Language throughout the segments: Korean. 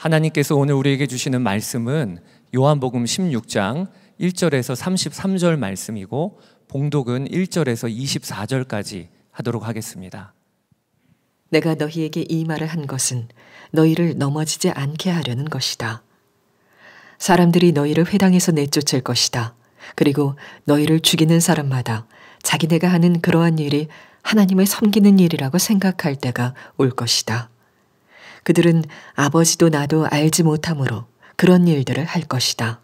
하나님께서 오늘 우리에게 주시는 말씀은 요한복음 16장 1절에서 33절 말씀이고 봉독은 1절에서 24절까지 하도록 하겠습니다. 내가 너희에게 이 말을 한 것은 너희를 넘어지지 않게 하려는 것이다. 사람들이 너희를 회당에서 내쫓을 것이다. 그리고 너희를 죽이는 사람마다 자기네가 하는 그러한 일이 하나님을 섬기는 일이라고 생각할 때가 올 것이다. 그들은 아버지도 나도 알지 못하므로 그런 일들을 할 것이다.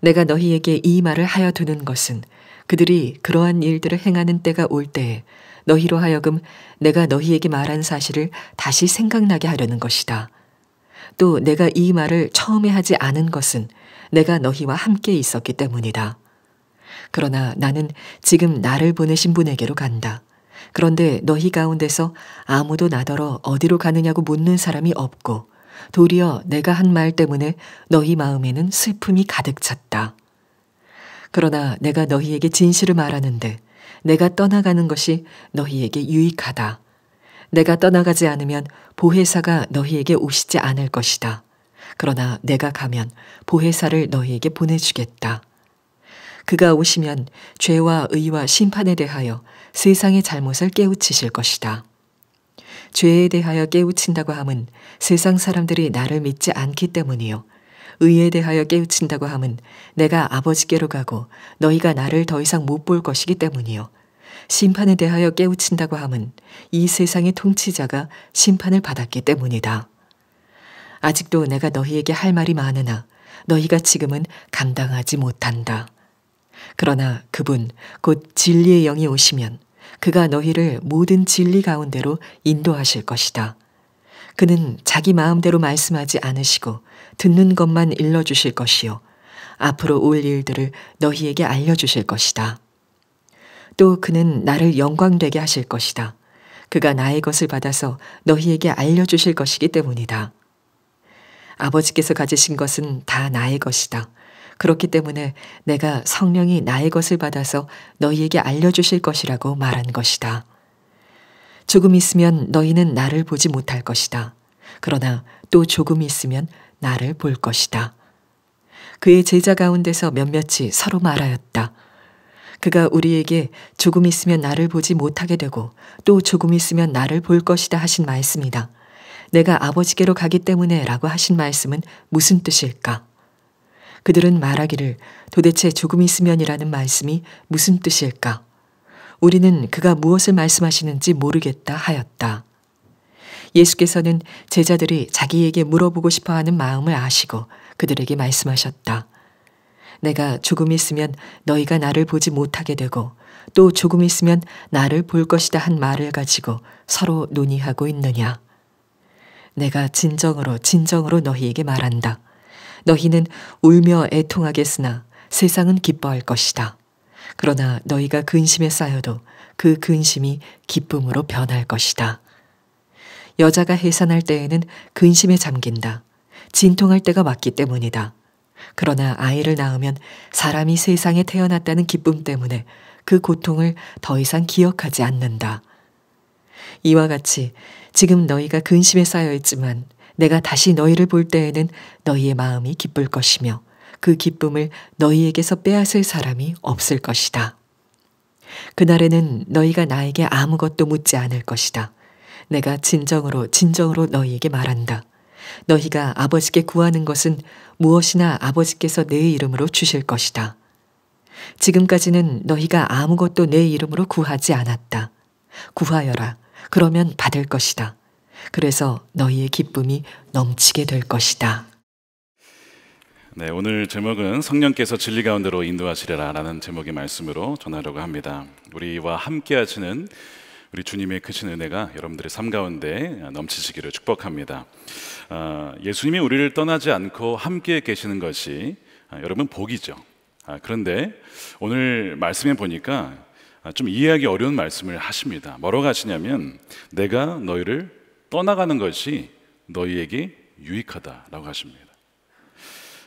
내가 너희에게 이 말을 하여 두는 것은 그들이 그러한 일들을 행하는 때가 올 때에 너희로 하여금 내가 너희에게 말한 사실을 다시 생각나게 하려는 것이다. 또 내가 이 말을 처음에 하지 않은 것은 내가 너희와 함께 있었기 때문이다. 그러나 나는 지금 나를 보내신 분에게로 간다. 그런데 너희 가운데서 아무도 나더러 어디로 가느냐고 묻는 사람이 없고 도리어 내가 한 말 때문에 너희 마음에는 슬픔이 가득 찼다. 그러나 내가 너희에게 진실을 말하는데 내가 떠나가는 것이 너희에게 유익하다. 내가 떠나가지 않으면 보혜사가 너희에게 오시지 않을 것이다. 그러나 내가 가면 보혜사를 너희에게 보내주겠다. 그가 오시면 죄와 의와 심판에 대하여 세상의 잘못을 깨우치실 것이다. 죄에 대하여 깨우친다고 함은 세상 사람들이 나를 믿지 않기 때문이요. 의에 대하여 깨우친다고 함은 내가 아버지께로 가고 너희가 나를 더 이상 못 볼 것이기 때문이요. 심판에 대하여 깨우친다고 함은 이 세상의 통치자가 심판을 받았기 때문이다. 아직도 내가 너희에게 할 말이 많으나 너희가 지금은 감당하지 못한다. 그러나 그분 곧 진리의 영이 오시면 그가 너희를 모든 진리 가운데로 인도하실 것이다. 그는 자기 마음대로 말씀하지 않으시고 듣는 것만 일러주실 것이요. 앞으로 올 일들을 너희에게 알려주실 것이다. 또 그는 나를 영광되게 하실 것이다. 그가 나의 것을 받아서 너희에게 알려주실 것이기 때문이다. 아버지께서 가지신 것은 다 나의 것이다. 그렇기 때문에 내가 성령이 나의 것을 받아서 너희에게 알려주실 것이라고 말한 것이다. 조금 있으면 너희는 나를 보지 못할 것이다. 그러나 또 조금 있으면 나를 볼 것이다. 그의 제자 가운데서 몇몇이 서로 말하였다. 그가 우리에게 조금 있으면 나를 보지 못하게 되고 또 조금 있으면 나를 볼 것이다 하신 말씀이다. 내가 아버지께로 가기 때문에 라고 하신 말씀은 무슨 뜻일까? 그들은 말하기를 도대체 조금 있으면이라는 말씀이 무슨 뜻일까? 우리는 그가 무엇을 말씀하시는지 모르겠다 하였다. 예수께서는 제자들이 자기에게 물어보고 싶어 하는 마음을 아시고 그들에게 말씀하셨다. 내가 조금 있으면 너희가 나를 보지 못하게 되고 또 조금 있으면 나를 볼 것이다 한 말을 가지고 서로 논의하고 있느냐. 내가 진정으로 진정으로 너희에게 말한다. 너희는 울며 애통하겠으나 세상은 기뻐할 것이다. 그러나 너희가 근심에 쌓여도 그 근심이 기쁨으로 변할 것이다. 여자가 해산할 때에는 근심에 잠긴다. 진통할 때가 맞기 때문이다. 그러나 아이를 낳으면 사람이 세상에 태어났다는 기쁨 때문에 그 고통을 더 이상 기억하지 않는다. 이와 같이 지금 너희가 근심에 쌓여 있지만 내가 다시 너희를 볼 때에는 너희의 마음이 기쁠 것이며 그 기쁨을 너희에게서 빼앗을 사람이 없을 것이다. 그날에는 너희가 나에게 아무것도 묻지 않을 것이다. 내가 진정으로 진정으로 너희에게 말한다. 너희가 아버지께 구하는 것은 무엇이나 아버지께서 내 이름으로 주실 것이다. 지금까지는 너희가 아무것도 내 이름으로 구하지 않았다. 구하여라. 그러면 받을 것이다. 그래서 너희의 기쁨이 넘치게 될 것이다. 네, 오늘 제목은 성령께서 진리 가운데로 인도하시리라라는 제목의 말씀으로 전하려고 합니다. 우리와 함께 하시는 우리 주님의 크신 은혜가 여러분들의 삶 가운데 넘치시기를 축복합니다. 아, 예수님이 우리를 떠나지 않고 함께 계시는 것이 아, 여러분 복이죠. 아, 그런데 오늘 말씀에 보니까 좀 이해하기 어려운 말씀을 하십니다. 뭐라고 하시냐면 내가 너희를 떠나가는 것이 너희에게 유익하다라고 하십니다.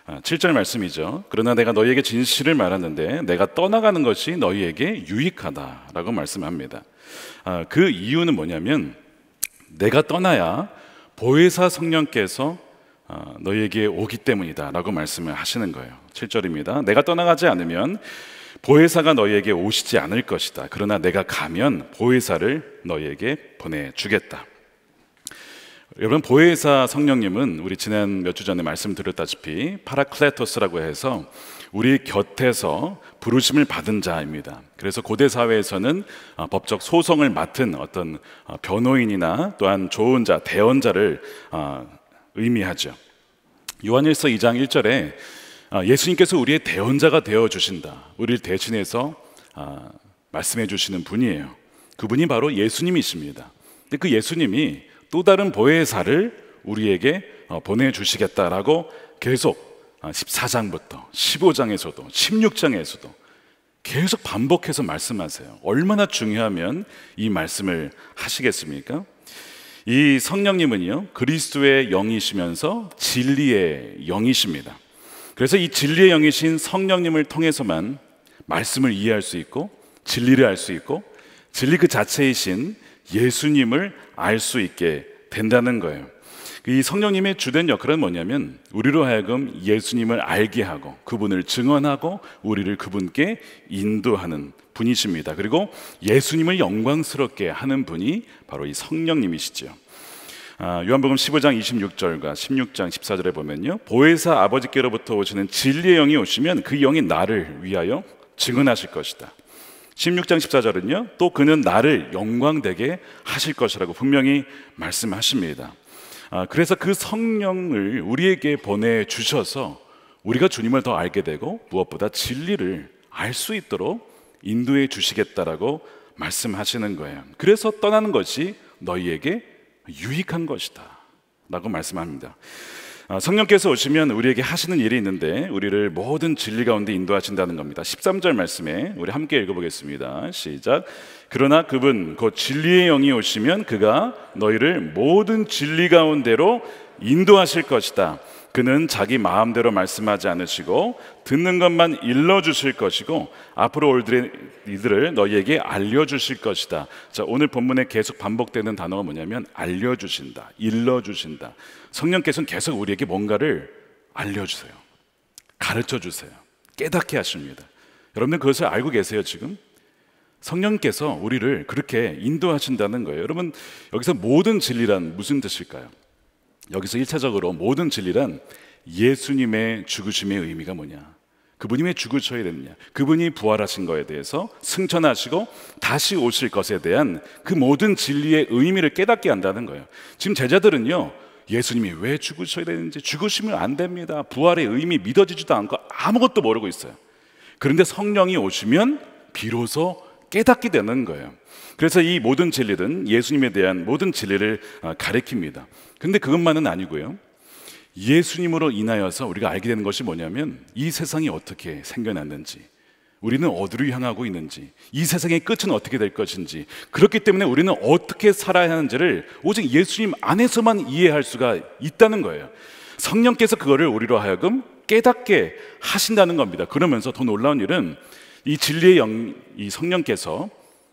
7절 아, 말씀이죠. 그러나 내가 너희에게 진실을 말하는데 내가 떠나가는 것이 너희에게 유익하다라고 말씀합니다. 아, 그 이유는 뭐냐면 내가 떠나야 보혜사 성령께서 아, 너희에게 오기 때문이다라고 말씀을 하시는 거예요. 7절입니다. 내가 떠나가지 않으면 보혜사가 너희에게 오시지 않을 것이다. 그러나 내가 가면 보혜사를 너희에게 보내 주겠다. 여러분 보혜사 성령님은 우리 지난 몇 주 전에 말씀드렸다시피 파라클레토스라고 해서 우리 곁에서 부르심을 받은 자입니다. 그래서 고대 사회에서는 어, 법적 소송을 맡은 어떤 어, 변호인이나 또한 조언자, 대언자를 어, 의미하죠. 요한일서 2장 1절에 예수님께서 우리의 대언자가 되어 주신다. 우리를 대신해서 말씀해 주시는 분이에요. 그분이 바로 예수님이십니다. 근데 그 예수님이 또 다른 보혜사를 우리에게 어, 보내주시겠다라고 계속 14장부터 아, 15장에서도 16장에서도 계속 반복해서 말씀하세요. 얼마나 중요하면 이 말씀을 하시겠습니까? 이 성령님은요, 그리스도의 영이시면서 진리의 영이십니다. 그래서 이 진리의 영이신 성령님을 통해서만 말씀을 이해할 수 있고, 진리를 알 수 있고, 진리 그 자체이신 예수님을 알수 있게 된다는 거예요. 이 성령님의 주된 역할은 뭐냐면 우리로 하여금 예수님을 알게 하고 그분을 증언하고 우리를 그분께 인도하는 분이십니다. 그리고 예수님을 영광스럽게 하는 분이 바로 이 성령님이시죠. 아, 요한복음 15장 26절과 16장 14절에 보면요. 보혜사 아버지께로부터 오시는 진리의 영이 오시면 그 영이 나를 위하여 증언하실 것이다. 16장 14절은요, 또 그는 나를 영광되게 하실 것이라고 분명히 말씀하십니다. 아, 그래서 그 성령을 우리에게 보내주셔서 우리가 주님을 더 알게 되고 무엇보다 진리를 알 수 있도록 인도해 주시겠다라고 말씀하시는 거예요. 그래서 떠나는 것이 너희에게 유익한 것이다. 라고 말씀합니다. 아, 성령께서 오시면 우리에게 하시는 일이 있는데 우리를 모든 진리 가운데 인도하신다는 겁니다. 13절 말씀에 우리 함께 읽어보겠습니다. 시작. 그러나 그분 곧 진리의 영이 오시면 그가 너희를 모든 진리 가운데로 인도하실 것이다. 그는 자기 마음대로 말씀하지 않으시고 듣는 것만 일러 주실 것이고 앞으로 올 이들을 너희에게 알려 주실 것이다. 자, 오늘 본문에 계속 반복되는 단어가 뭐냐면 알려 주신다. 일러 주신다. 성령께서는 계속 우리에게 뭔가를 알려 주세요. 가르쳐 주세요. 깨닫게 하십니다. 여러분들 그것을 알고 계세요, 지금? 성령께서 우리를 그렇게 인도하신다는 거예요. 여러분, 여기서 모든 진리란 무슨 뜻일까요? 여기서 1차적으로 모든 진리란 예수님의 죽으심의 의미가 뭐냐? 그분이 왜 죽으셔야 되느냐? 그분이 부활하신 것에 대해서 승천하시고 다시 오실 것에 대한 그 모든 진리의 의미를 깨닫게 한다는 거예요. 지금 제자들은요, 예수님이 왜 죽으셔야 되는지 죽으시면 안 됩니다. 부활의 의미 믿어지지도 않고 아무것도 모르고 있어요. 그런데 성령이 오시면 비로소 깨닫게 되는 거예요. 그래서 이 모든 진리는 예수님에 대한 모든 진리를 어, 가리킵니다. 근데 그것만은 아니고요. 예수님으로 인하여서 우리가 알게 되는 것이 뭐냐면 이 세상이 어떻게 생겨났는지, 우리는 어디로 향하고 있는지, 이 세상의 끝은 어떻게 될 것인지, 그렇기 때문에 우리는 어떻게 살아야 하는지를 오직 예수님 안에서만 이해할 수가 있다는 거예요. 성령께서 그거를 우리로 하여금 깨닫게 하신다는 겁니다. 그러면서 더 놀라운 일은 이 진리의 영, 이 성령께서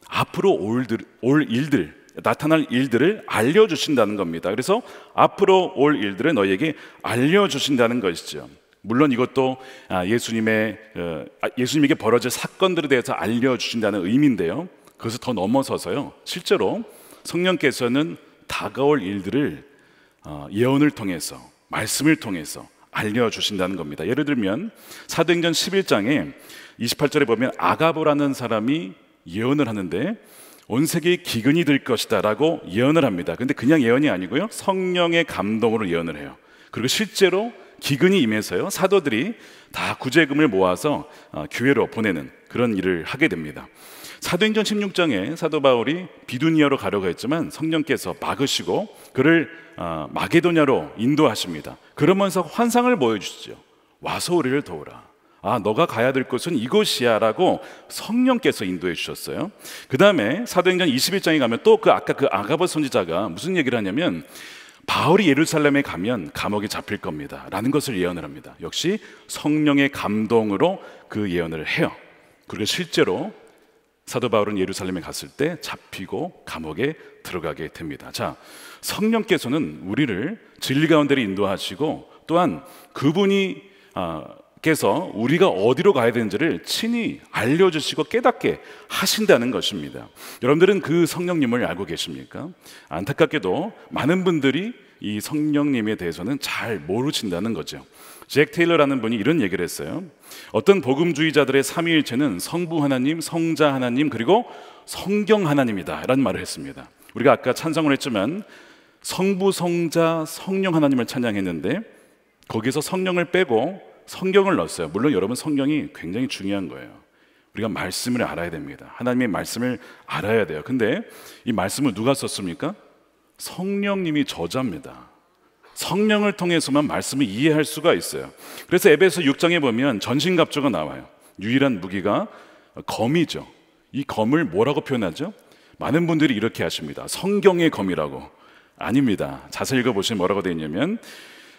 앞으로 올, 올 일들, 나타날 일들을 알려주신다는 겁니다. 그래서 앞으로 올 일들을 너희에게 알려주신다는 것이죠. 물론 이것도 아, 예수님의 어, 아, 예수님에게 벌어질 사건들에 대해서 알려주신다는 의미인데요. 그것을 더 넘어서서요. 실제로 성령께서는 다가올 일들을 어, 예언을 통해서 말씀을 통해서 알려주신다는 겁니다. 예를 들면 사도행전 11장에 28절에 보면 아가보라는 사람이 예언을 하는데 온 세계에 기근이 될 것이다 라고 예언을 합니다. 근데 그냥 예언이 아니고요. 성령의 감동으로 예언을 해요. 그리고 실제로 기근이 임해서요. 사도들이 다 구제금을 모아서 어, 교회로 보내는 그런 일을 하게 됩니다. 사도행전 16장에 사도 바울이 비두니아로 가려고 했지만 성령께서 막으시고 그를 어, 마게도냐로 인도하십니다. 그러면서 환상을 보여주시죠. 와서 우리를 도우라. 아, 너가 가야 될 곳은 이곳이야 라고 성령께서 인도해 주셨어요. 그 다음에 사도행전 21장에 가면 또 그 아까 그 아가버 선지자가 무슨 얘기를 하냐면 바울이 예루살렘에 가면 감옥에 잡힐 겁니다. 라는 것을 예언을 합니다. 역시 성령의 감동으로 그 예언을 해요. 그리고 실제로 사도 바울은 예루살렘에 갔을 때 잡히고 감옥에 들어가게 됩니다. 자, 성령께서는 우리를 진리 가운데로 인도하시고 또한 그분이 아, 께서 우리가 어디로 가야 되는지를 친히 알려주시고 깨닫게 하신다는 것입니다. 여러분들은 그 성령님을 알고 계십니까? 안타깝게도 많은 분들이 이 성령님에 대해서는 잘 모르신다는 거죠. 잭 테일러라는 분이 이런 얘기를 했어요. 어떤 복음주의자들의 삼위일체는 성부 하나님, 성자 하나님, 그리고 성경 하나님이다라는 말을 했습니다. 우리가 아까 찬성을 했지만 성부, 성자, 성령 하나님을 찬양했는데 거기서 성령을 빼고 성경을 넣었어요. 물론 여러분 성경이 굉장히 중요한 거예요. 우리가 말씀을 알아야 됩니다. 하나님의 말씀을 알아야 돼요. 근데 이 말씀을 누가 썼습니까? 성령님이 저자입니다. 성령을 통해서만 말씀을 이해할 수가 있어요. 그래서 에베소 6장에 보면 전신갑주가 나와요. 유일한 무기가 검이죠. 이 검을 뭐라고 표현하죠? 많은 분들이 이렇게 하십니다. 성경의 검이라고. 아닙니다. 자세히 읽어보시면 뭐라고 되어 있냐면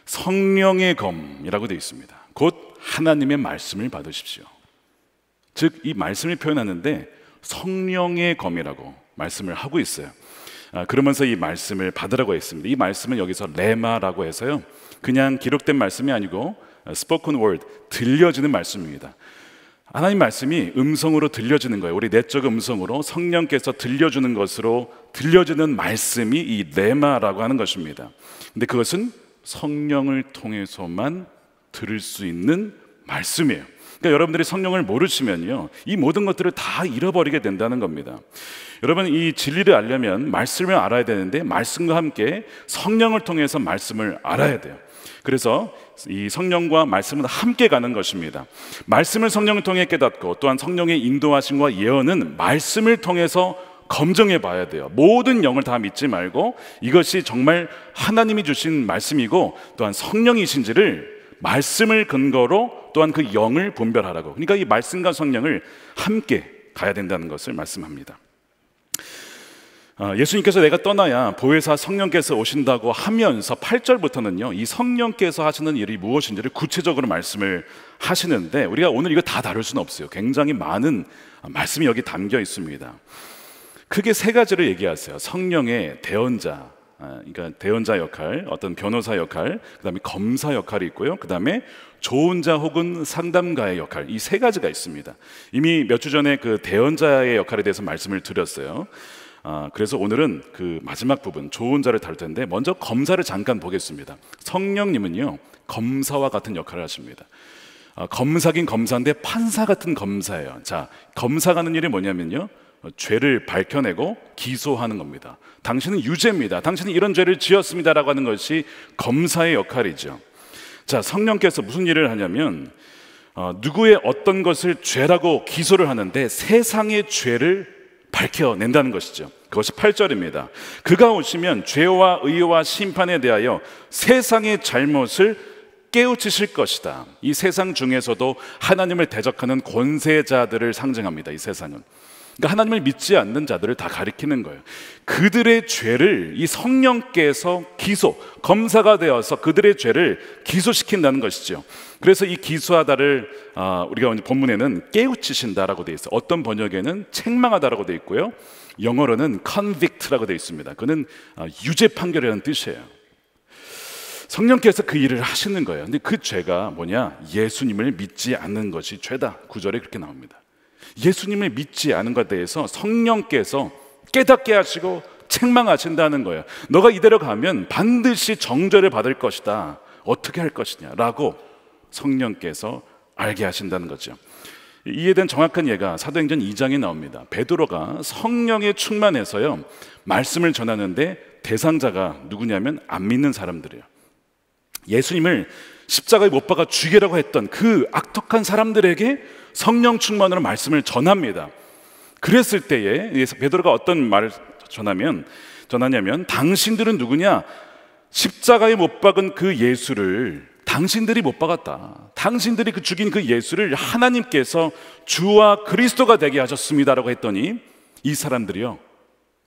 성령의 검이라고 되어 있습니다. 곧 하나님의 말씀을 받으십시오. 즉, 이 말씀을 표현하는데 성령의 검이라고 말씀을 하고 있어요. 아, 그러면서 이 말씀을 받으라고 했습니다. 이 말씀은 여기서 레마라고 해서요. 그냥 기록된 말씀이 아니고 스포컨 월드 들려지는 말씀입니다. 하나님 말씀이 음성으로 들려지는 거예요. 우리 내적 음성으로 성령께서 들려주는 것으로 들려지는 말씀이 이 레마라고 하는 것입니다. 근데 그것은 성령을 통해서만 들을 수 있는 말씀이에요. 그러니까 여러분들이 성령을 모르시면요. 이 모든 것들을 다 잃어버리게 된다는 겁니다. 여러분 이 진리를 알려면 말씀을 알아야 되는데 말씀과 함께 성령을 통해서 말씀을 알아야 돼요. 그래서 이 성령과 말씀은 함께 가는 것입니다. 말씀을 성령을 통해 깨닫고 또한 성령의 인도하심과 예언은 말씀을 통해서 검증해 봐야 돼요. 모든 영을 다 믿지 말고 이것이 정말 하나님이 주신 말씀이고 또한 성령이신지를 말씀을 근거로 또한 그 영을 분별하라고. 그러니까 이 말씀과 성령을 함께 가야 된다는 것을 말씀합니다. 아, 예수님께서 내가 떠나야 보혜사 성령께서 오신다고 하면서 8절부터는요, 이 성령께서 하시는 일이 무엇인지를 구체적으로 말씀을 하시는데, 우리가 오늘 이거 다 다룰 수는 없어요. 굉장히 많은 말씀이 여기 담겨 있습니다. 크게 세 가지를 얘기하세요. 성령의 대언자, 아, 그러니까 대언자 역할, 어떤 변호사 역할, 그 다음에 검사 역할이 있고요. 그 다음에 조언자 혹은 상담가의 역할, 이 세 가지가 있습니다. 이미 몇 주 전에 그 대언자의 역할에 대해서 말씀을 드렸어요. 아, 그래서 오늘은 그 마지막 부분 좋은 자를 달 텐데 먼저 검사를 잠깐 보겠습니다. 성령님은요 검사와 같은 역할을 하십니다. 아, 검사긴 검사인데 판사 같은 검사예요. 자검사 하는 일이 뭐냐면요 죄를 밝혀내고 기소하는 겁니다. 당신은 유죄입니다. 당신은 이런 죄를 지었습니다라고 하는 것이 검사의 역할이죠. 자 성령께서 무슨 일을 하냐면 어, 누구의 어떤 것을 죄라고 기소를 하는데 세상의 죄를 밝혀낸다는 것이죠. 그것이 8절입니다. 그가 오시면 죄와 의와 심판에 대하여 세상의 잘못을 깨우치실 것이다. 이 세상 중에서도 하나님을 대적하는 권세자들을 상징합니다. 이 세상은. 그러니까 하나님을 믿지 않는 자들을 다 가리키는 거예요. 그들의 죄를 이 성령께서 기소, 검사가 되어서 그들의 죄를 기소시킨다는 것이죠. 그래서 이 기소하다를 아, 우리가 본문에는 깨우치신다라고 되어 있어요. 어떤 번역에는 책망하다라고 되어 있고요. 영어로는 convict라고 되어 있습니다. 그는 아, 유죄 판결이라는 뜻이에요. 성령께서 그 일을 하시는 거예요. 근데 그 죄가 뭐냐? 예수님을 믿지 않는 것이 죄다. 구절에 그렇게 나옵니다. 예수님을 믿지 않은 것에 대해서 성령께서 깨닫게 하시고 책망하신다는 거예요. 너가 이대로 가면 반드시 정죄를 받을 것이다. 어떻게 할 것이냐라고 성령께서 알게 하신다는 거죠. 이에 대한 정확한 예가 사도행전 2장에 나옵니다. 베드로가 성령에 충만해서요. 말씀을 전하는데 대상자가 누구냐면 안 믿는 사람들이에요. 예수님을 십자가에 못 박아 죽이라고 했던 그악덕한 사람들에게 성령 충만으로 말씀을 전합니다. 그랬을 때에 예, 베드로가 어떤 말을 전하면 전하냐면 당신들은 누구냐? 십자가에 못 박은 그 예수를 당신들이 못 박았다. 당신들이 그 죽인 그 예수를 하나님께서 주와 그리스도가 되게 하셨습니다라고 했더니 이 사람들이요.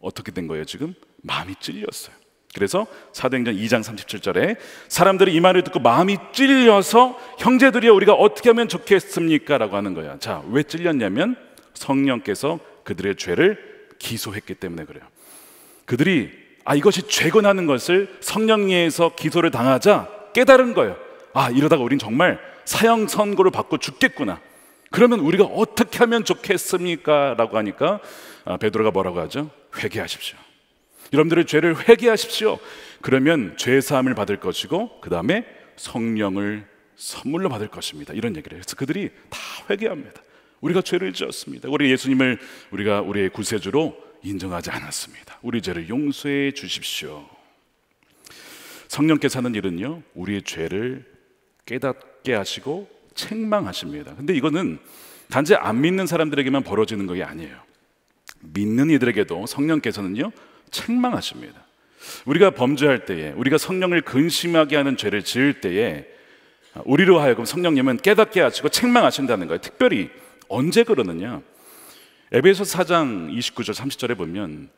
어떻게 된 거예요, 지금? 마음이 찔렸어요. 그래서 사도행전 2장 37절에 사람들이 이 말을 듣고 마음이 찔려서 형제들이여 우리가 어떻게 하면 좋겠습니까? 라고 하는 거야. 자, 왜 찔렸냐면 성령께서 그들의 죄를 기소했기 때문에 그래요. 그들이 아, 이것이 죄건나는 것을 성령에서 기소를 당하자 깨달은 거예요. 아, 이러다가 우린 정말 사형 선고를 받고 죽겠구나. 그러면 우리가 어떻게 하면 좋겠습니까? 라고 하니까 아, 베드로가 뭐라고 하죠? 회개하십시오. 여러분들의 죄를 회개하십시오. 그러면 죄 사함을 받을 것이고 그 다음에 성령을 선물로 받을 것입니다. 이런 얘기를 해서 그들이 다 회개합니다. 우리가 죄를 지었습니다. 우리 예수님을 우리가 우리의 구세주로 인정하지 않았습니다. 우리 죄를 용서해 주십시오. 성령께서 하는 일은요, 우리의 죄를 깨닫게 하시고 책망하십니다. 근데 이거는 단지 안 믿는 사람들에게만 벌어지는 것이 아니에요. 믿는 이들에게도 성령께서는요, 책망하십니다. 우리가 범죄할 때에, 우리가 성령을 근심하게 하는 죄를 지을 때에, 우리로 하여금 성령님은 깨닫게 하시고 책망하신다는 거예요. 특별히 언제 그러느냐? 에베소 4장 29절 30절에 보면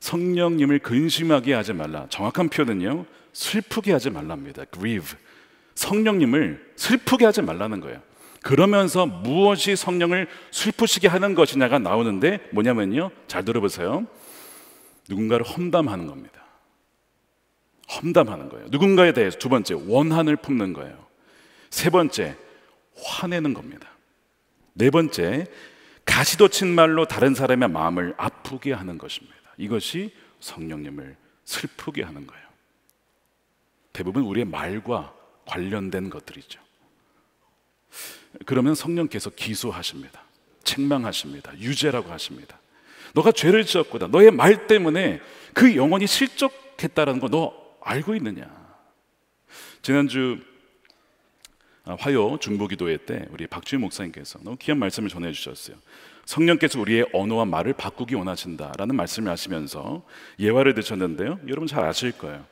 성령님을 근심하게 하지 말라. 정확한 표현은요. 슬프게 하지 말랍니다. grieve. 성령님을 슬프게 하지 말라는 거예요. 그러면서 무엇이 성령을 슬프시게 하는 것이냐가 나오는데 뭐냐면요. 잘 들어보세요. 누군가를 험담하는 겁니다. 험담하는 거예요. 누군가에 대해서 두 번째 원한을 품는 거예요. 세 번째 화내는 겁니다. 네 번째 가시도친 말로 다른 사람의 마음을 아프게 하는 것입니다. 이것이 성령님을 슬프게 하는 거예요. 대부분 우리의 말과 관련된 것들이죠. 그러면 성령께서 기소하십니다. 책망하십니다. 유죄라고 하십니다. 너가 죄를 지었구나. 너의 말 때문에 그 영혼이 실족했다라는 거 너 알고 있느냐? 지난주 아, 화요 중보기도회 때 우리 박주희 목사님께서 너무 귀한 말씀을 전해 주셨어요. 성령께서 우리의 언어와 말을 바꾸기 원하신다라는 말씀을 하시면서 예화를 드셨는데요. 여러분 잘 아실 거예요.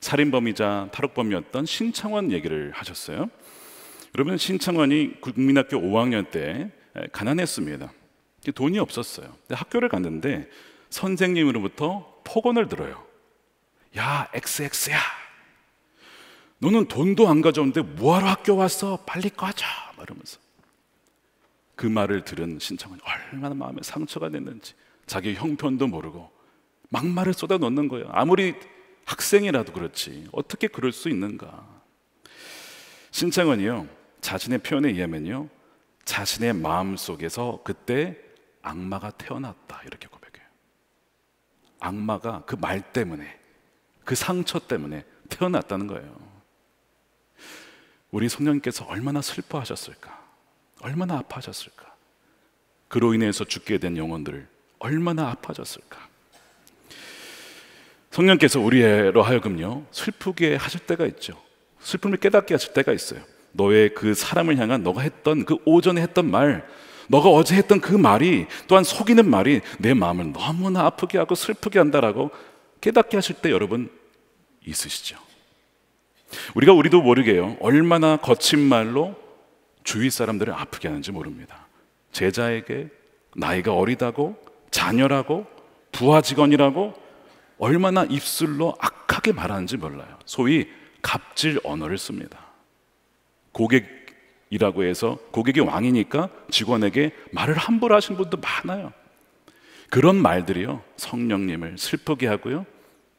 살인범이자 탈옥범이었던 신창원 얘기를 하셨어요. 여러분 신창원이 국민학교 5학년 때 가난했습니다. 돈이 없었어요. 학교를 갔는데 선생님으로부터 폭언을 들어요. 야, XX야. 너는 돈도 안 가져오는데 뭐하러 학교 왔어? 빨리 꺼져. 말하면서. 그 말을 들은 신청은 얼마나 마음에 상처가 됐는지 자기 형편도 모르고 막말을 쏟아 넣는 거예요. 아무리 학생이라도 그렇지. 어떻게 그럴 수 있는가? 신창원이요. 자신의 표현에 의하면요. 자신의 마음 속에서 그때 악마가 태어났다 이렇게 고백해요. 악마가 그 말 때문에 그 상처 때문에 태어났다는 거예요. 우리 성령께서 얼마나 슬퍼하셨을까? 얼마나 아파하셨을까? 그로 인해서 죽게 된 영혼들 얼마나 아파졌을까? 성령께서 우리로 하여금요 슬프게 하실 때가 있죠. 슬픔을 깨닫게 하실 때가 있어요. 너의 그 사람을 향한 너가 했던 그 오전에 했던 말 너가 어제 했던 그 말이 또한 속이는 말이 내 마음을 너무나 아프게 하고 슬프게 한다라고 깨닫게 하실 때 여러분 있으시죠? 우리가 우리도 모르게요. 얼마나 거친 말로 주위 사람들을 아프게 하는지 모릅니다. 제자에게 나이가 어리다고 자녀라고 부하 직원이라고 얼마나 입술로 악하게 말하는지 몰라요. 소위 갑질 언어를 씁니다. 고객 이라고 해서 고객이 왕이니까 직원에게 말을 함부로 하신 분도 많아요. 그런 말들이요. 성령님을 슬프게 하고요.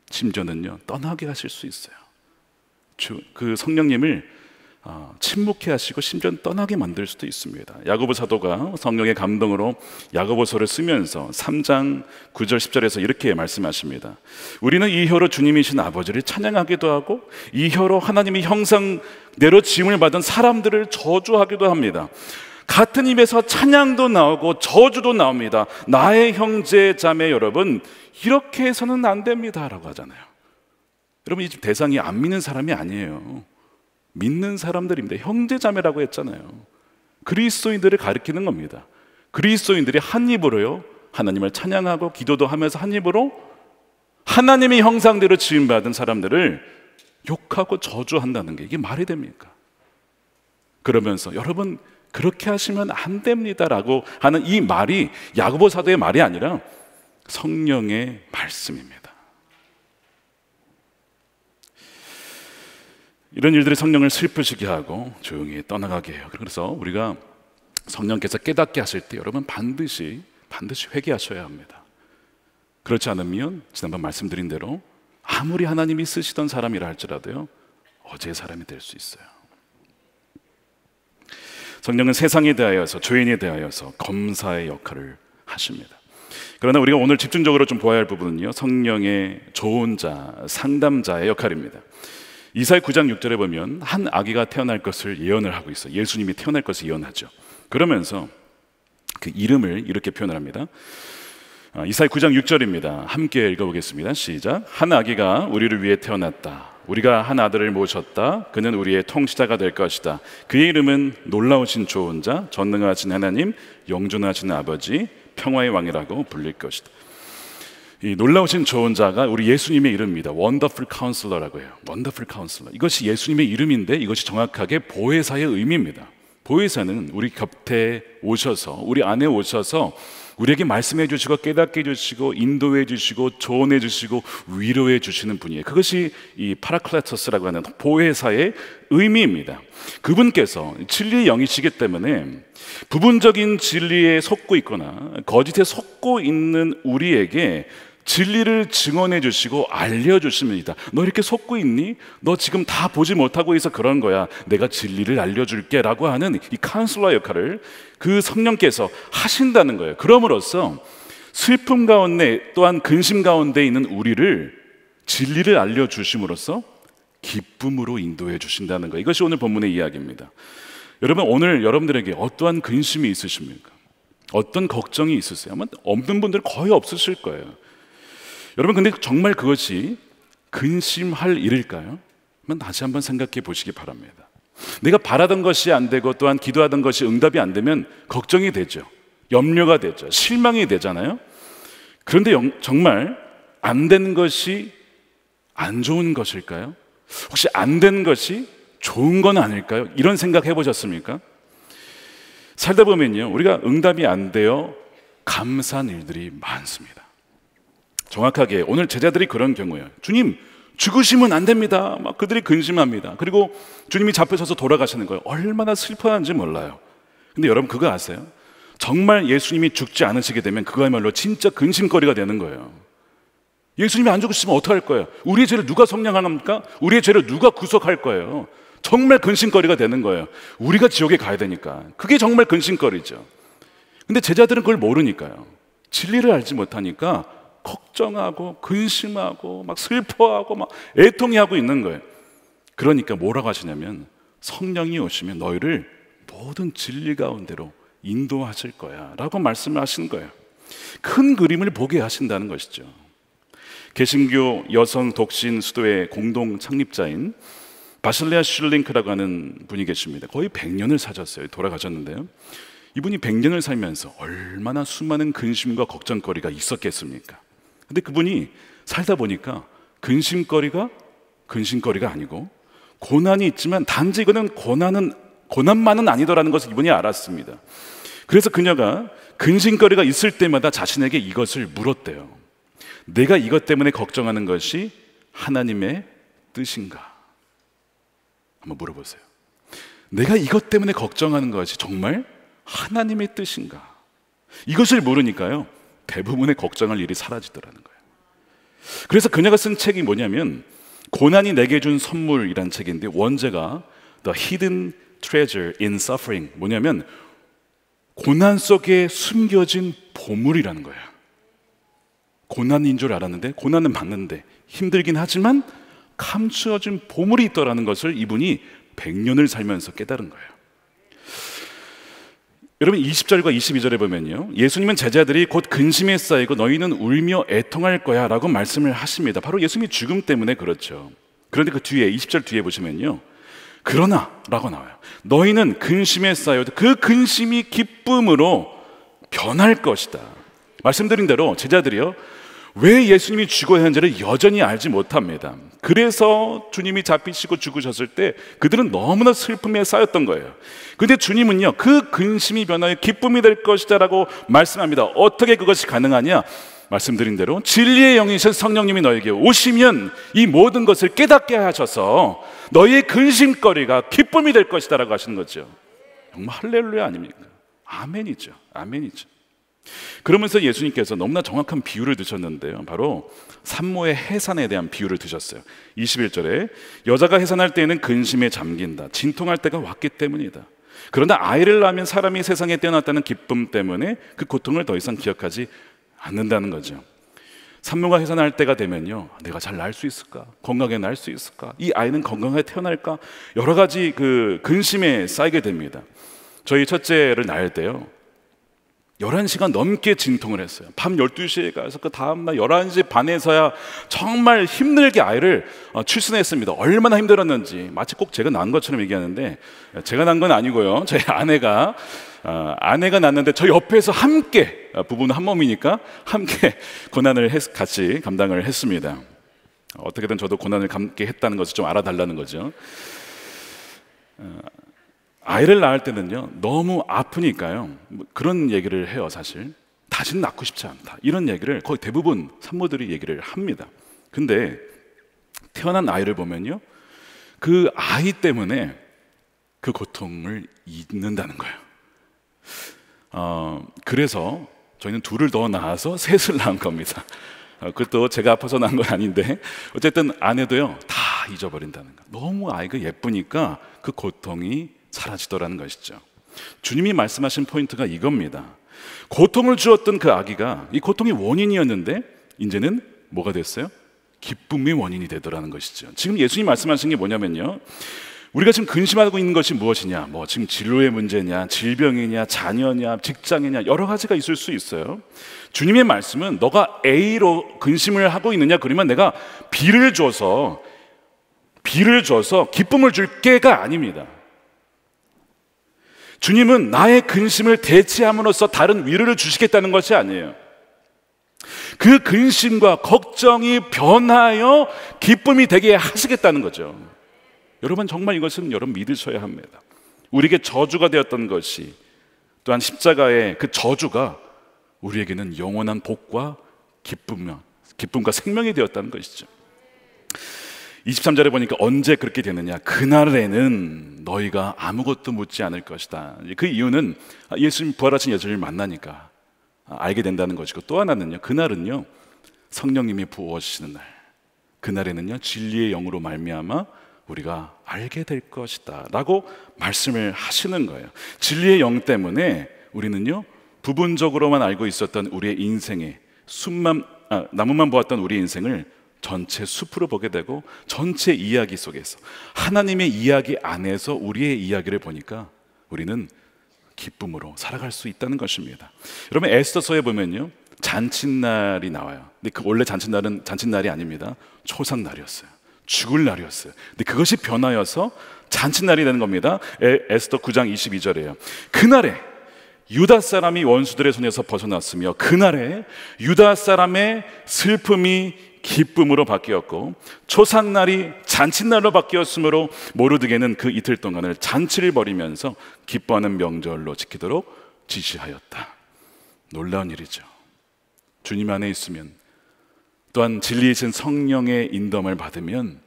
심지어는요. 떠나게 하실 수 있어요. 주, 그 성령님을 어, 침묵해 하시고 심지어 떠나게 만들 수도 있습니다. 야고보 사도가 성령의 감동으로 야고보서를 쓰면서 3장 9절 10절에서 이렇게 말씀하십니다. 우리는 이 혀로 주님이신 아버지를 찬양하기도 하고 이 혀로 하나님의 형상대로 지음을 받은 사람들을 저주하기도 합니다. 같은 입에서 찬양도 나오고 저주도 나옵니다. 나의 형제 자매 여러분 이렇게 해서는 안 됩니다라고 하잖아요. 여러분 이 대상이 안 믿는 사람이 아니에요. 믿는 사람들입니다. 형제자매라고 했잖아요. 그리스도인들을 가리키는 겁니다. 그리스도인들이 한 입으로요. 하나님을 찬양하고 기도도 하면서 한 입으로 하나님의 형상대로 지음 받은 사람들을 욕하고 저주한다는 게 이게 말이 됩니까? 그러면서 여러분 그렇게 하시면 안 됩니다라고 하는 이 말이 야고보 사도의 말이 아니라 성령의 말씀입니다. 이런 일들이 성령을 슬프시게 하고 조용히 떠나가게 해요. 그래서 우리가 성령께서 깨닫게 하실 때 여러분 반드시 반드시 회개하셔야 합니다. 그렇지 않으면 지난번 말씀드린 대로 아무리 하나님이 쓰시던 사람이라 할지라도요 어제의 사람이 될 수 있어요. 성령은 세상에 대하여서 죄인에 대하여서 검사의 역할을 하십니다. 그러나 우리가 오늘 집중적으로 좀 보아야 할 부분은요 성령의 조언자 상담자의 역할입니다. 이사의 9장 6절에 보면 한 아기가 태어날 것을 예언을 하고 있어. 요 예수님이 태어날 것을 예언하죠. 그러면서 그 이름을 이렇게 표현을 합니다. 아, 이사의 9장 6절입니다. 함께 읽어보겠습니다. 시작. 한 아기가 우리를 위해 태어났다. 우리가 한 아들을 모셨다. 그는 우리의 통치자가 될 것이다. 그의 이름은 놀라우신 좋은 자, 전능하신 하나님, 영존하신 아버지, 평화의 왕이라고 불릴 것이다. 이 놀라우신 조언자가 우리 예수님의 이름입니다. 원더풀 카운슬러라고 해요. 원더풀 카운슬러. 이것이 예수님의 이름인데 이것이 정확하게 보혜사의 의미입니다. 보혜사는 우리 곁에 오셔서 우리 안에 오셔서 우리에게 말씀해 주시고 깨닫게 해 주시고 인도해 주시고 조언해 주시고 위로해 주시는 분이에요. 그것이 이 파라클레토스라고 하는 보혜사의 의미입니다. 그분께서 진리의 영이시기 때문에 부분적인 진리에 속고 있거나 거짓에 속고 있는 우리에게 진리를 증언해 주시고 알려 주십니다. 너 이렇게 속고 있니? 너 지금 다 보지 못하고 있어 그런 거야. 내가 진리를 알려 줄게라고 하는 이 칸슬러 역할을 그 성령께서 하신다는 거예요. 그럼으로써 슬픔 가운데 또한 근심 가운데 있는 우리를 진리를 알려 주심으로써 기쁨으로 인도해 주신다는 거. 이것이 오늘 본문의 이야기입니다. 여러분 오늘 여러분들에게 어떠한 근심이 있으십니까? 어떤 걱정이 있으세요? 아마 없는 분들 거의 없으실 거예요. 여러분 근데 정말 그것이 근심할 일일까요? 한번 다시 한번 생각해 보시기 바랍니다. 내가 바라던 것이 안 되고 또한 기도하던 것이 응답이 안 되면 걱정이 되죠. 염려가 되죠. 실망이 되잖아요. 그런데 영, 정말 안 된 것이 안 좋은 것일까요? 혹시 안 된 것이 좋은 건 아닐까요? 이런 생각 해보셨습니까? 살다 보면요, 우리가 응답이 안 되어 감사한 일들이 많습니다. 정확하게 오늘 제자들이 그런 경우예요. 주님 죽으시면 안 됩니다. 막 그들이 근심합니다. 그리고 주님이 잡혀서 돌아가시는 거예요. 얼마나 슬퍼하는지 몰라요. 근데 여러분 그거 아세요? 정말 예수님이 죽지 않으시게 되면 그거야말로 진짜 근심거리가 되는 거예요. 예수님이 안 죽으시면 어떡할 거예요? 우리의 죄를 누가 성량합니까? 우리의 죄를 누가 구속할 거예요? 정말 근심거리가 되는 거예요. 우리가 지옥에 가야 되니까. 그게 정말 근심거리죠. 근데 제자들은 그걸 모르니까요. 진리를 알지 못하니까 걱정하고 근심하고 막 슬퍼하고 막 애통이 하고 있는 거예요. 그러니까 뭐라고 하시냐면 성령이 오시면 너희를 모든 진리 가운데로 인도하실 거야. 라고 말씀을 하신 거예요. 큰 그림을 보게 하신다는 것이죠. 개신교 여성 독신 수도의 공동 창립자인 바실레아 슐링크라고 하는 분이 계십니다. 거의 100년을 사셨어요. 돌아가셨는데요. 이분이 100년을 살면서 얼마나 수많은 근심과 걱정거리가 있었겠습니까? 근데 그분이 살다 보니까 근심거리가 근심거리가 아니고 고난이 있지만 단지 그는 고난은 고난만은 아니더라는 것을 이분이 알았습니다. 그래서 그녀가 근심거리가 있을 때마다 자신에게 이것을 물었대요. 내가 이것 때문에 걱정하는 것이 하나님의 뜻인가? 한번 물어보세요. 내가 이것 때문에 걱정하는 것이 정말 하나님의 뜻인가? 이것을 모르니까요. 대부분의 걱정할 일이 사라지더라는 거예요. 그래서 그녀가 쓴 책이 뭐냐면 고난이 내게 준 선물이란 책인데 원제가 The Hidden Treasure in Suffering 뭐냐면 고난 속에 숨겨진 보물이라는 거야. 고난인 줄 알았는데 고난은 맞는데 힘들긴 하지만 감추어진 보물이 있더라는 것을 이분이 100년을 살면서 깨달은 거예요. 여러분 20절과 22절에 보면요. 예수님은 제자들이 곧 근심에 쌓이고 너희는 울며 애통할 거야 라고 말씀을 하십니다. 바로 예수님의 죽음 때문에 그렇죠. 그런데 그 뒤에 20절 뒤에 보시면요. 그러나 라고 나와요. 너희는 근심에 쌓여도 그 근심이 기쁨으로 변할 것이다. 말씀드린 대로 제자들이요. 왜 예수님이 죽어야 하는지를 여전히 알지 못합니다. 그래서 주님이 잡히시고 죽으셨을 때 그들은 너무나 슬픔에 쌓였던 거예요. 근데 주님은요, 그 근심이 변하여 기쁨이 될 것이다라고 말씀합니다. 어떻게 그것이 가능하냐? 말씀드린 대로 진리의 영이신 성령님이 너에게 오시면 이 모든 것을 깨닫게 하셔서 너희의 근심거리가 기쁨이 될 것이다라고 하시는 거죠. 정말 할렐루야 아닙니까? 아멘이죠. 아멘이죠. 그러면서 예수님께서 너무나 정확한 비유를 드셨는데요. 바로 산모의 해산에 대한 비유를 드셨어요. 21절에 여자가 해산할 때에는 근심에 잠긴다. 진통할 때가 왔기 때문이다. 그런데 아이를 낳으면 사람이 세상에 태어났다는 기쁨 때문에 그 고통을 더 이상 기억하지 않는다는 거죠. 산모가 해산할 때가 되면요. 내가 잘 낳을 수 있을까? 건강하게 낳을 수 있을까? 이 아이는 건강하게 태어날까? 여러 가지 그 근심에 쌓이게 됩니다. 저희 첫째를 낳을 때요. 11시간 넘게 진통을 했어요. 밤 12시에 가서 그 다음날 11시 반에서야 정말 힘들게 아이를 어, 출산했습니다. 얼마나 힘들었는지. 마치 꼭 제가 낳은 것처럼 얘기하는데 제가 낳은 건 아니고요. 저희 아내가, 어, 아내가 낳는데 저 옆에서 함께, 어, 부부는 한 몸이니까 함께 고난을 같이 감당을 했습니다. 어떻게든 저도 고난을 함께 했다는 것을 좀 알아달라는 거죠. 아이를 낳을 때는요, 너무 아프니까요. 뭐 그런 얘기를 해요, 사실. 다시는 낳고 싶지 않다. 이런 얘기를 거의 대부분 산모들이 얘기를 합니다. 근데 태어난 아이를 보면요. 그 아이 때문에 그 고통을 잊는다는 거예요. 어, 그래서 저희는 둘을 더 낳아서 셋을 낳은 겁니다. 어, 그것도 제가 아파서 낳은 건 아닌데 어쨌든 아내도요 다 잊어버린다는 거. 예요 너무 아이가 예쁘니까 그 고통이 사라지더라는 것이죠. 주님이 말씀하신 포인트가 이겁니다. 고통을 주었던 그 아기가 이 고통이 원인이었는데 이제는 뭐가 됐어요? 기쁨의 원인이 되더라는 것이죠. 지금 예수님 말씀하신 게 뭐냐면요. 우리가 지금 근심하고 있는 것이 무엇이냐? 뭐 지금 진로의 문제냐, 질병이냐, 자녀냐, 직장이냐 여러 가지가 있을 수 있어요. 주님의 말씀은 너가 A로 근심을 하고 있느냐? 그러면 내가 B를 줘서 B를 줘서 기쁨을 줄 게가 아닙니다. 주님은 나의 근심을 대체함으로써 다른 위로를 주시겠다는 것이 아니에요. 그 근심과 걱정이 변하여 기쁨이 되게 하시겠다는 거죠. 여러분 정말 이것은 여러분 믿으셔야 합니다. 우리에게 저주가 되었던 것이 또한 십자가의 그 저주가 우리에게는 영원한 복과 기쁨과 기쁨과 생명이 되었다는 것이죠. 23절에 보니까 언제 그렇게 되느냐? 그날에는 너희가 아무것도 묻지 않을 것이다. 그 이유는 예수님 부활하신 예수님을 만나니까 알게 된다는 것이고 또 하나는요. 그날은요. 성령님이 부어주시는 날. 그날에는요. 진리의 영으로 말미암아 우리가 알게 될 것이다라고 말씀을 하시는 거예요. 진리의 영 때문에 우리는요. 부분적으로만 알고 있었던 우리의 인생에 숨만 아, 나무만 보았던 우리 인생을 전체 숲으로 보게 되고 전체 이야기 속에서 하나님의 이야기 안에서 우리의 이야기를 보니까 우리는 기쁨으로 살아갈 수 있다는 것입니다. 여러분 에스더서에 보면요. 잔칫날이 나와요. 근데 그 원래 잔칫날은 잔칫날이 아닙니다. 초상날이었어요. 죽을 날이었어요. 근데 그것이 변하여서 잔칫날이 되는 겁니다. 에, 스더 9장 22절이에요. 그날에 유다 사람이 원수들의 손에서 벗어났으며 그날에 유다 사람의 슬픔이 기쁨으로 바뀌었고 초상날이 잔칫날로 바뀌었으므로 모르드게는 그 이틀 동안을 잔치를 벌이면서 기뻐하는 명절로 지키도록 지시하였다. 놀라운 일이죠. 주님 안에 있으면 또한 진리이신 성령의 인덤을 받으면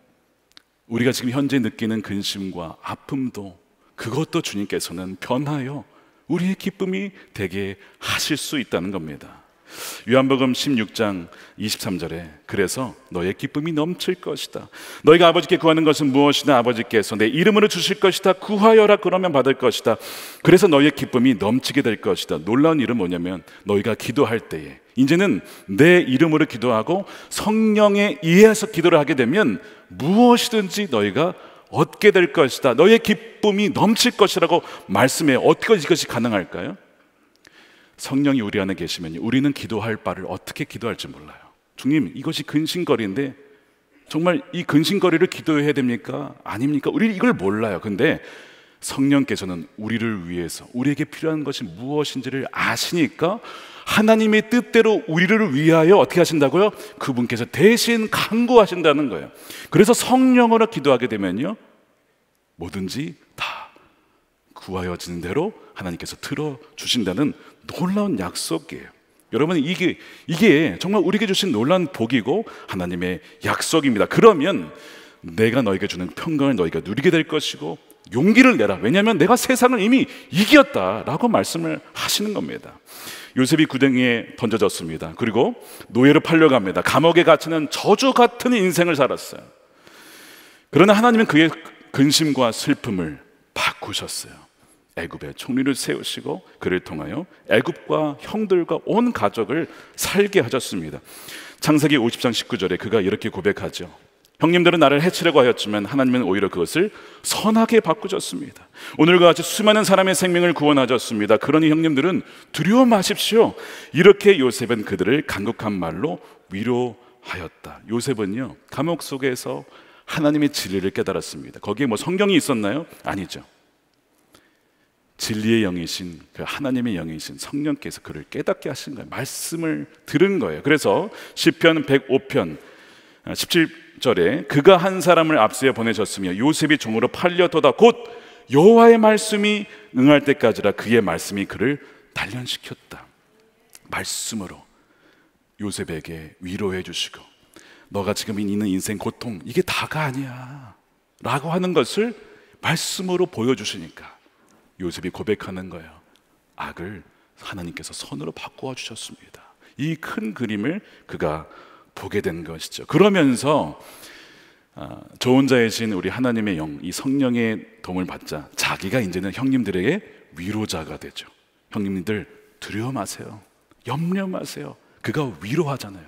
우리가 지금 현재 느끼는 근심과 아픔도 그것도 주님께서는 변하여 우리의 기쁨이 되게 하실 수 있다는 겁니다. 요한복음 16장 23절에 그래서 너의 기쁨이 넘칠 것이다. 너희가 아버지께 구하는 것은 무엇이냐 아버지께서 내 이름으로 주실 것이다. 구하여라 그러면 받을 것이다. 그래서 너희의 기쁨이 넘치게 될 것이다. 놀라운 일은 뭐냐면 너희가 기도할 때에 이제는 내 이름으로 기도하고 성령에 의해서 기도를 하게 되면 무엇이든지 너희가 얻게 될 것이다. 너의 기쁨이 넘칠 것이라고 말씀해 어떻게 이것이 가능할까요? 성령이 우리 안에 계시면 우리는 기도할 바를 어떻게 기도할지 몰라요. 주님, 이것이 근심거리인데 정말 이 근심거리를 기도해야 됩니까? 아닙니까? 우리 이걸 몰라요. 근데 성령께서는 우리를 위해서 우리에게 필요한 것이 무엇인지를 아시니까 하나님의 뜻대로 우리를 위하여 어떻게 하신다고요? 그분께서 대신 강구하신다는 거예요. 그래서 성령으로 기도하게 되면요. 뭐든지 다 구하여지는 대로 하나님께서 들어 주신다는 놀라운 약속이에요. 여러분 이게 이게 정말 우리에게 주신 놀란 복이고 하나님의 약속입니다. 그러면 내가 너에게 주는 평강을 너희가 누리게 될 것이고 용기를 내라. 왜냐하면 내가 세상을 이미 이겼다라고 말씀을 하시는 겁니다. 요셉이 구덩이에 던져졌습니다. 그리고 노예로 팔려갑니다. 감옥에 갇히는 저주 같은 인생을 살았어요. 그러나 하나님은 그의 근심과 슬픔을 바꾸셨어요. 애굽의 총리를 세우시고 그를 통하여 애굽과 형들과 온 가족을 살게 하셨습니다. 창세기 50장 19절에 그가 이렇게 고백하죠. 형님들은 나를 해치려고 하였지만 하나님은 오히려 그것을 선하게 바꾸셨습니다. 오늘과 같이 수많은 사람의 생명을 구원하셨습니다. 그러니 형님들은 두려워 마십시오. 이렇게 요셉은 그들을 간곡한 말로 위로하였다. 요셉은요 감옥 속에서 하나님의 진리를 깨달았습니다. 거기에 뭐 성경이 있었나요? 아니죠. 진리의 영이신 그 하나님의 영이신 성령께서 그를 깨닫게 하신 거예요. 말씀을 들은 거예요. 그래서 시편 105편 17절에 아, 그가 한 사람을 앞서에 보내셨으며 요셉이 종으로 팔려도다 곧 여호와의 말씀이 응할 때까지라 그의 말씀이 그를 단련시켰다. 말씀으로 요셉에게 위로해 주시고 너가 지금 있는 인생 고통 이게 다가 아니야. 라고 하는 것을 말씀으로 보여주시니까 요셉이 고백하는 거예요. 악을 하나님께서 선으로 바꾸어 주셨습니다. 이 큰 그림을 그가 보게 된 것이죠. 그러면서 아, 저자이신 우리 하나님의 영, 이 성령의 도움을 받자 자기가 이제는 형님들에게 위로자가 되죠. 형님들 두려워 마세요. 염려 마세요. 그가 위로하잖아요.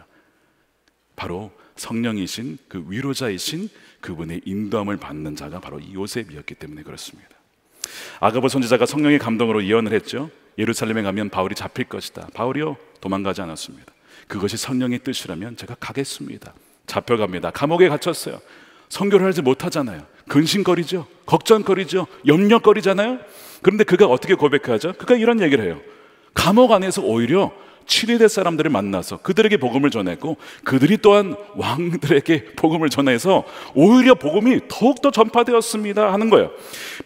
바로 성령이신 그 위로자이신 그분의 인도함을 받는 자가 바로 이 요셉이었기 때문에 그렇습니다. 아가보 선지자가 성령의 감동으로 예언을 했죠. 예루살렘에 가면 바울이 잡힐 것이다. 바울이요 도망가지 않았습니다. 그것이 성령의 뜻이라면 제가 가겠습니다. 잡혀갑니다. 감옥에 갇혔어요. 선교를 하지 못하잖아요. 근심거리죠. 걱정거리죠. 염려거리잖아요. 그런데 그가 어떻게 고백하죠? 그가 이런 얘기를 해요. 감옥 안에서 오히려 치르데 사람들을 만나서 그들에게 복음을 전했고 그들이 또한 왕들에게 복음을 전해서 오히려 복음이 더욱더 전파되었습니다 하는 거예요.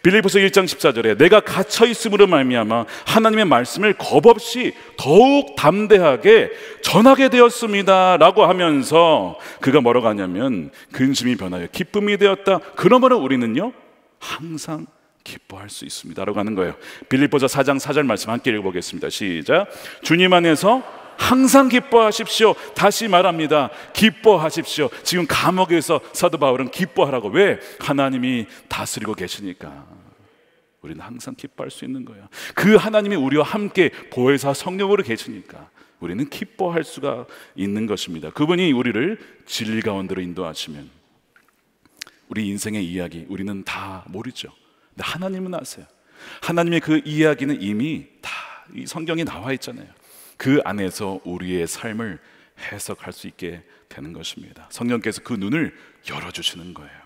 빌립보서 1장 14절에 내가 갇혀 있음으로 말미암아 하나님의 말씀을 겁없이 더욱 담대하게 전하게 되었습니다라고 하면서 그가 뭐라고 하냐면 근심이 변하여 기쁨이 되었다. 그러므로 우리는요 항상 기뻐할 수 있습니다라고 하는 거예요. 빌립보서 4장 4절 말씀 함께 읽어보겠습니다. 시작. 주님 안에서 항상 기뻐하십시오. 다시 말합니다. 기뻐하십시오. 지금 감옥에서 사도 바울은 기뻐하라고 왜 하나님이 다스리고 계시니까. 우리는 항상 기뻐할 수 있는 거예그 하나님이 우리와 함께 보혜사 성령으로 계시니까 우리는 기뻐할 수가 있는 것입니다. 그분이 우리를 진리 가운데로 인도하시면 우리 인생의 이야기 우리는 다 모르죠. 하나님은 아세요. 하나님의 그 이야기는 이미 다이 성경에 나와 있잖아요. 그 안에서 우리의 삶을 해석할 수 있게 되는 것입니다. 성령께서 그 눈을 열어주시는 거예요.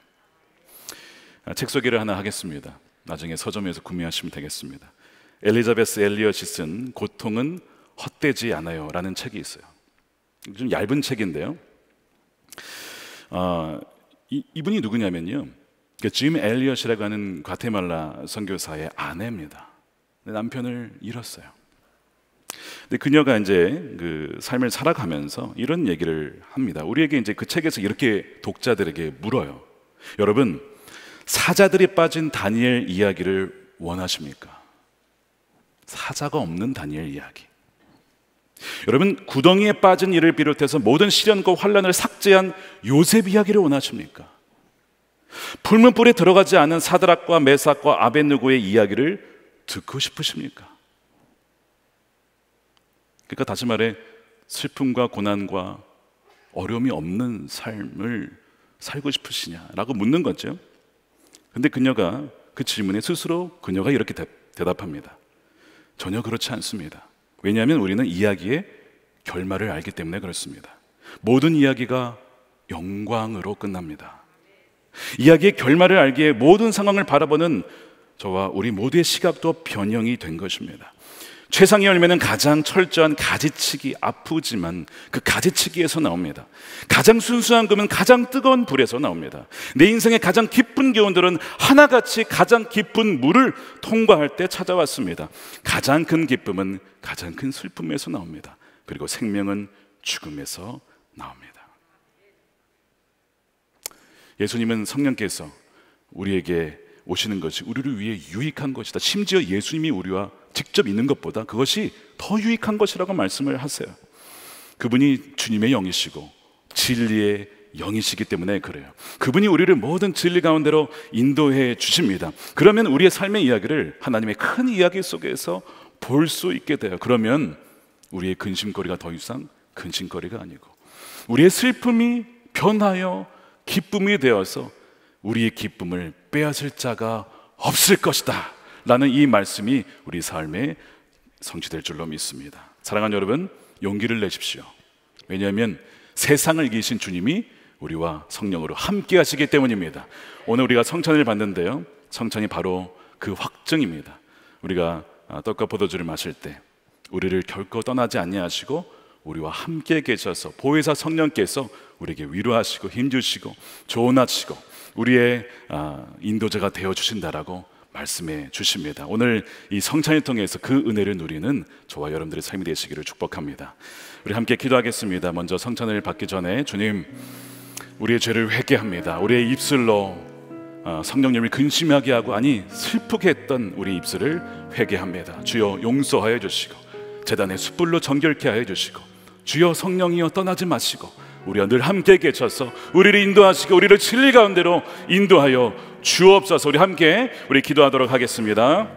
아, 책 소개를 하나 하겠습니다. 나중에 서점에서 구매하시면 되겠습니다. 엘리자베스 엘리엇이 쓴 고통은 헛되지 않아요 라는 책이 있어요. 좀 얇은 책인데요. 어, 이, 이분이 누구냐면요. 그러니까 짐 엘리엇이라고 하는 과테말라 선교사의 아내입니다. 남편을 잃었어요. 근데 그녀가 이제 그 삶을 살아가면서 이런 얘기를 합니다. 우리에게 이제 그 책에서 이렇게 독자들에게 물어요. 여러분, 사자들이 빠진 다니엘 이야기를 원하십니까? 사자가 없는 다니엘 이야기. 여러분, 구덩이에 빠진 이를 비롯해서 모든 시련과 환란을 삭제한 요셉 이야기를 원하십니까? 붉은 뿔에 들어가지 않은 사드락과 메삭과 아벤누고의 이야기를 듣고 싶으십니까? 그러니까 다시 말해 슬픔과 고난과 어려움이 없는 삶을 살고 싶으시냐라고 묻는 거죠. 근데 그녀가 그 질문에 스스로 그녀가 이렇게 대, 답합니다 전혀 그렇지 않습니다. 왜냐하면 우리는 이야기의 결말을 알기 때문에 그렇습니다. 모든 이야기가 영광으로 끝납니다. 이야기의 결말을 알기에 모든 상황을 바라보는 저와 우리 모두의 시각도 변형이 된 것입니다. 최상의 열매는 가장 철저한 가지치기 아프지만 그 가지치기에서 나옵니다. 가장 순수한 금은 가장 뜨거운 불에서 나옵니다. 내 인생의 가장 깊은 교훈들은 하나같이 가장 깊은 물을 통과할 때 찾아왔습니다. 가장 큰 기쁨은 가장 큰 슬픔에서 나옵니다. 그리고 생명은 죽음에서 나옵니다. 예수님은 성령께서 우리에게 오시는 것이 우리를 위해 유익한 것이다. 심지어 예수님이 우리와 직접 있는 것보다 그것이 더 유익한 것이라고 말씀을 하세요. 그분이 주님의 영이시고 진리의 영이시기 때문에 그래요. 그분이 우리를 모든 진리 가운데로 인도해 주십니다. 그러면 우리의 삶의 이야기를 하나님의 큰 이야기 속에서 볼 수 있게 돼요. 그러면 우리의 근심거리가 더 이상 근심거리가 아니고 우리의 슬픔이 변하여 기쁨이 되어서 우리의 기쁨을 빼앗을 자가 없을 것이다. 라는 이 말씀이 우리 삶에 성취될 줄로 믿습니다. 사랑하는 여러분, 용기를 내십시오. 왜냐하면 세상을 이기신 주님이 우리와 성령으로 함께 하시기 때문입니다. 오늘 우리가 성찬을 받는데요. 성찬이 바로 그 확증입니다. 우리가 아, 떡과 포도주를 마실 때 우리를 결코 떠나지 아니하시고 우리와 함께 계셔서 보혜사 성령께서 우리에게 위로하시고 힘주시고 조언하시고 우리의 아, 인도자가 되어 주신다라고 말씀해 주십니다. 오늘 이 성찬을 통해서 그 은혜를 누리는 저와 여러분들의 삶이 되시기를 축복합니다. 우리 함께 기도하겠습니다. 먼저 성찬을 받기 전에 주님 우리의 죄를 회개합니다. 우리의 입술로 아, 성령님을 근심하게 하고 아니 슬프게 했던 우리 입술을 회개합니다. 주여 용서하여 주시고 재단의 숯불로 정결케 하여 주시고 주여 성령이여 떠나지 마시고 우리와 늘 함께 계셔서 우리를 인도하시고 우리를 진리 가운데로 인도하여 주옵소서 우리 함께 우리 기도하도록 하겠습니다.